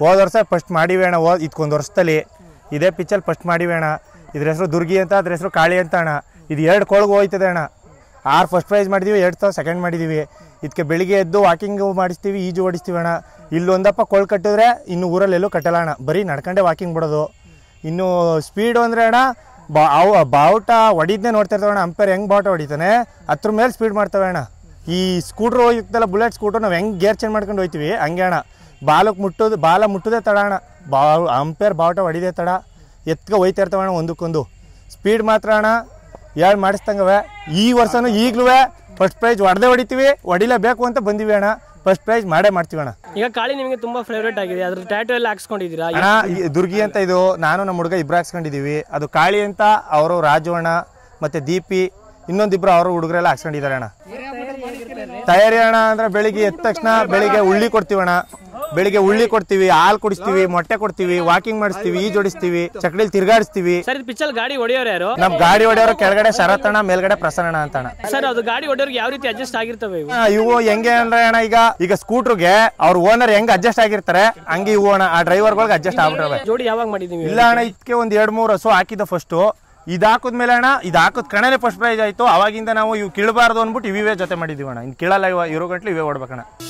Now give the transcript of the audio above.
ಹೋದ ವರ್ಷ ಫಸ್ಟ್ ಮಾಡಿವೇಣ ಹೋ ಇದಕ್ಕೊಂದು ವರ್ಷದಲ್ಲಿ ಇದೇ ಪಿಚ್ಚಲ್ಲಿ ಫಸ್ಟ್ ಮಾಡಿವೇಣ ಇದ್ರ ಹೆಸರು ದುರ್ಗಿ ಅಂತ ಅದ್ರ ಹೆಸರು ಕಾಳಿ ಅಂತ ಅಣ್ಣ ಇದು ಎರಡು ಕೊಳಗು ಹೋಯ್ತದೆ ಅಣ್ಣ ಆರು ಫಸ್ಟ್ ಪ್ರೈಸ್ ಮಾಡಿದೀವಿ ಎರಡು ತಾವು ಸೆಕೆಂಡ್ ಮಾಡಿದ್ದೀವಿ ಇದಕ್ಕೆ ಬೆಳಿಗ್ಗೆ ಎದ್ದು ವಾಕಿಂಗ್ ಮಾಡಿಸ್ತೀವಿ ಈಜು ಹೊಡಿಸ್ತೀವಿ ಅಣ್ಣ ಇಲ್ಲೊಂದಪ್ಪ ಕೊಳ್ ಕಟ್ಟಿದ್ರೆ ಇನ್ನು ಊರಲ್ಲೆಲ್ಲೂ ಕಟ್ಟಲ್ಲ ಅಣ್ಣ ಬರೀ ನಡ್ಕೊಂಡೆ ವಾಕಿಂಗ್ ಬಿಡೋದು ಇನ್ನು ಸ್ಪೀಡು ಅಂದರೆ ಅಣ್ಣ ಬಾ ಅವು ಬಾವುಟ ಹೊಡಿದ್ನೇ ನೋಡ್ತಿರ್ತವೆ ಅಣ್ಣ ಅಂಪೇರ್ ಹೆಂಗೆ ಬಾವುಟ ಹೊಡಿತಾನೆ ಹತ್ರ ಮೇಲೆ ಸ್ಪೀಡ್ ಮಾಡ್ತವೆ ಅಣ್ಣ ಈ ಸ್ಕೂಟ್ರ್ ಹೋಗಿತ್ತಲ್ಲ ಬುಲೆಟ್ ಸ್ಕೂಟ್ರ್ ನಾವು ಹೆಂಗೆ ಗೇರ್ ಚೇಂಜ್ ಮಾಡ್ಕೊಂಡು ಹೋಗ್ತೀವಿ ಹಂಗೆ ಅಣ್ಣ ಬಾಲಕ್ಕೆ ಮುಟ್ಟೋದು ಬಾಲ ಮುಟ್ಟದೆ ತಡ ಅಣ್ಣ ಬಾ ಅಂಪೇರ್ ಬಾವುಟ ಹೊಡಿದೇ ತಡ ಎತ್ಕ ಒಯ್ತಾ ಇರ್ತಾವಣ್ಣ ಒಂದಕ್ಕೊಂದು ಸ್ಪೀಡ್ ಮಾತ್ರ ಅಣ್ಣ ಎರಡು ಮಾಡಿಸ್ತಂಗವೆ ಈ ವರ್ಷನೂ ಈಗಲೂ ಫಸ್ಟ್ ಪ್ರೈಜ್ ಹೊಡೆದೇ ಹೊಡಿತೀವಿ ಹೊಡಿಲೇಬೇಕು ಅಂತ ಬಂದಿವಿ ಅಣ್ಣ ಫಸ್ಟ್ ಪ್ರೈಸ್ ಮಾಡೇ ಮಾಡ್ತೀವಿ ಅಣ್ಣ ಈಗ ಕಾಳಿ ನಿಮಗೆ ತುಂಬಾ ಫೇವ್ರೇಟ್ ಆಗಿದೆ ಅದ್ರ ಟ್ಯಾಟೋ ಎಲ್ಲ ಹಾಕ್ಸ್ಕೊಂಡಿದ್ದೀರಾ ಅಣ್ಣ ದುರ್ಗಿ ಅಂತ ಇದು ನಾನು ನಮ್ಮ ಹುಡುಗ ಇಬ್ರು ಹಾಕ್ಸ್ಕೊಂಡಿದ್ದೀವಿ ಅದು ಕಾಳಿ ಅಂತ ಅವರು ರಾಜು ಅಣ್ಣ ಮತ್ತೆ ದೀಪಿ ಇನ್ನೊಂದಿಬ್ರು ಅವರು ಹುಡುಗರೆಲ್ಲ ಹಾಕ್ಸ್ಕೊಂಡಿದ್ದಾರೆ ಅಣ್ಣ ತಯಾರಿ ಅಣ್ಣ ಅಂದ್ರೆ ಬೆಳಿಗ್ಗೆ ಎದ್ದ ತಕ್ಷಣ ಬೆಳಿಗ್ಗೆ ಉಳ್ಳಿ ಕೊಡ್ತೀವಣ್ಣ ಬೆಳಿಗ್ಗೆ ಉಳ್ಳಿ ಕೊಡ್ತೀವಿ ಹಾಲು ಕುಡಿಸ್ತೀವಿ ಮೊಟ್ಟೆ ಕೊಡ್ತೀವಿ ವಾಕಿಂಗ್ ಮಾಡಿಸ್ತೀವಿ ಈ ಜೋಡಿಸ್ತೀವಿ ಚಕ್ಲಿ ತಿರ್ಗಾಡಿಸ್ತೀವಿ ಗಾಡಿ ಹೊಡೆಯೋರು ಯಾರು ನಮ್ ಗಾಡಿ ಹೊಡೆಯೋರು ಕೆಳಗಡೆ ಶರತಣ ಮೇಲ್ಗಡೆ ಪ್ರಸರಣ ಅಂತ ಸರ್ ಅದು ಗಾಡಿ ಹೊಡೆಯೋರ್ಗೆ ಯಾವ ರೀತಿ ಅಡ್ಜಸ್ಟ್ ಆಗಿರ್ತವೆ ಇವು ಹೆಂಗೆ ಅಂದ್ರೆ ಅಣ್ಣ ಈಗ ಈಗ ಸ್ಕೂಟರ್ಗೆ ಅವ್ರ ಓನರ್ ಹೆಂಗ್ ಅಡ್ಜಸ್ಟ್ ಆಗಿರ್ತಾರೆ ಹಂಗೆ ಇವು ಅಣ್ಣ ಆ ಡ್ರೈವರ್ಗಳಿಗೆ ಅಡ್ಜಸ್ಟ್ ಆಗ್ಬಿಟ್ರೆ ಜೋಡಿ ಯಾವಾಗ ಮಾಡಿದೀವಿ ಇಲ್ಲ ಅಣ್ಣ ಇದಕ್ಕೆ ಒಂದ್ ಎರಡ್ ಮೂರು ಹಸು ಹಾಕಿದ ಫಸ್ಟ್ ಇದು ಹಾಕಿದ್ಮೇಲೆ ಅಣ್ಣ ಇದು ಹಾಕೋದ್ ಫಸ್ಟ್ ಪ್ರೈಸ್ ಆಯ್ತು ಅವಾಗಿಂದ ನಾವು ಇವ್ ಕೀಳಬಾರ್ದು ಅಂದ್ಬಿಟ್ಟು ಇವೇ ಜೊತೆ ಮಾಡಿದೀವಿ ಅಣ್ಣ ಇನ್ ಕೀಳಲ್ಲ ಇವ ಇರೋ ಗಂಟ್ಲು ಇವೇ ಓಡ್ಬೇಕಣ್ಣ